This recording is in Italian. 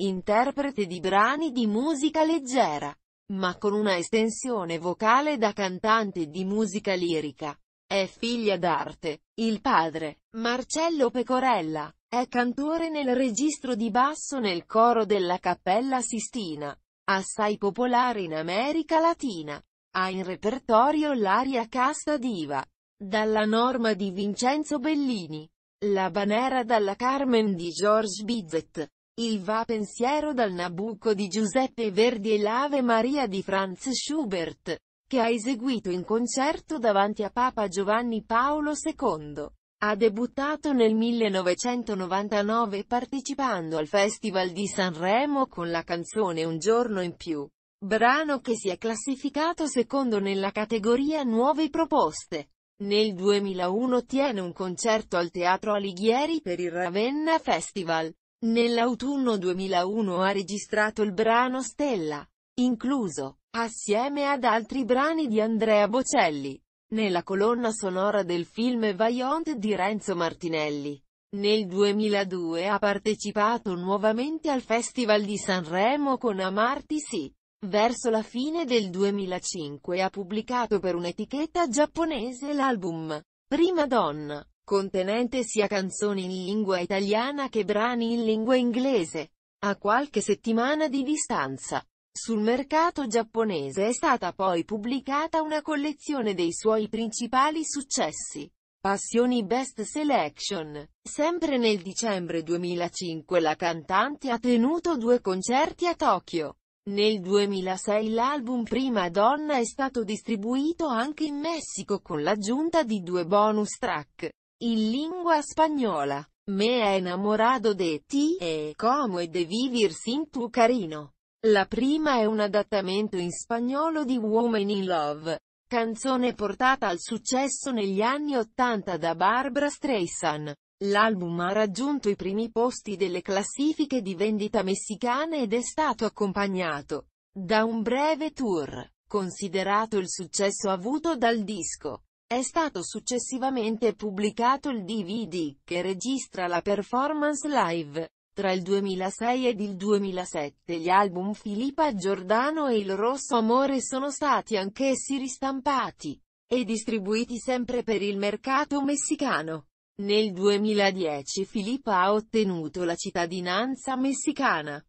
interprete di brani di musica leggera, ma con una estensione vocale da cantante di musica lirica. È figlia d'arte. Il padre, Marcello Pecorella, è cantore nel registro di basso nel coro della Cappella Sistina, assai popolare in America Latina. Ha in repertorio l'aria casta diva, dalla norma di Vincenzo Bellini, la banera dalla Carmen di George Bizet, il va pensiero dal Nabucco di Giuseppe Verdi e l'Ave Maria di Franz Schubert, che ha eseguito in concerto davanti a Papa Giovanni Paolo II. Ha debuttato nel 1999 partecipando al Festival di Sanremo con la canzone Un giorno in più, brano che si è classificato secondo nella categoria Nuove proposte. Nel 2001 tiene un concerto al Teatro Alighieri per il Ravenna Festival. Nell'autunno 2001 ha registrato il brano Stella, incluso, assieme ad altri brani di Andrea Bocelli, nella colonna sonora del film Vaillant di Renzo Martinelli. Nel 2002 ha partecipato nuovamente al Festival di Sanremo con Amarti Sì. Verso la fine del 2005 ha pubblicato per un'etichetta giapponese l'album Prima Donna contenente sia canzoni in lingua italiana che brani in lingua inglese. A qualche settimana di distanza, sul mercato giapponese è stata poi pubblicata una collezione dei suoi principali successi. Passioni Best Selection. Sempre nel dicembre 2005 la cantante ha tenuto due concerti a Tokyo. Nel 2006 l'album Prima Donna è stato distribuito anche in Messico con l'aggiunta di due bonus track in lingua spagnola. Me è innamorado de ti e come de vivir sin tu carino. La prima è un adattamento in spagnolo di Woman in Love, canzone portata al successo negli anni 80 da Barbara Streisand. L'album ha raggiunto i primi posti delle classifiche di vendita messicane ed è stato accompagnato da un breve tour, considerato il successo avuto dal disco. È stato successivamente pubblicato il DVD, che registra la performance live. Tra il 2006 ed il 2007 gli album Filippa Giordano e Il Rosso Amore sono stati anch'essi ristampati e distribuiti sempre per il mercato messicano. Nel 2010 Filippa ha ottenuto la cittadinanza messicana.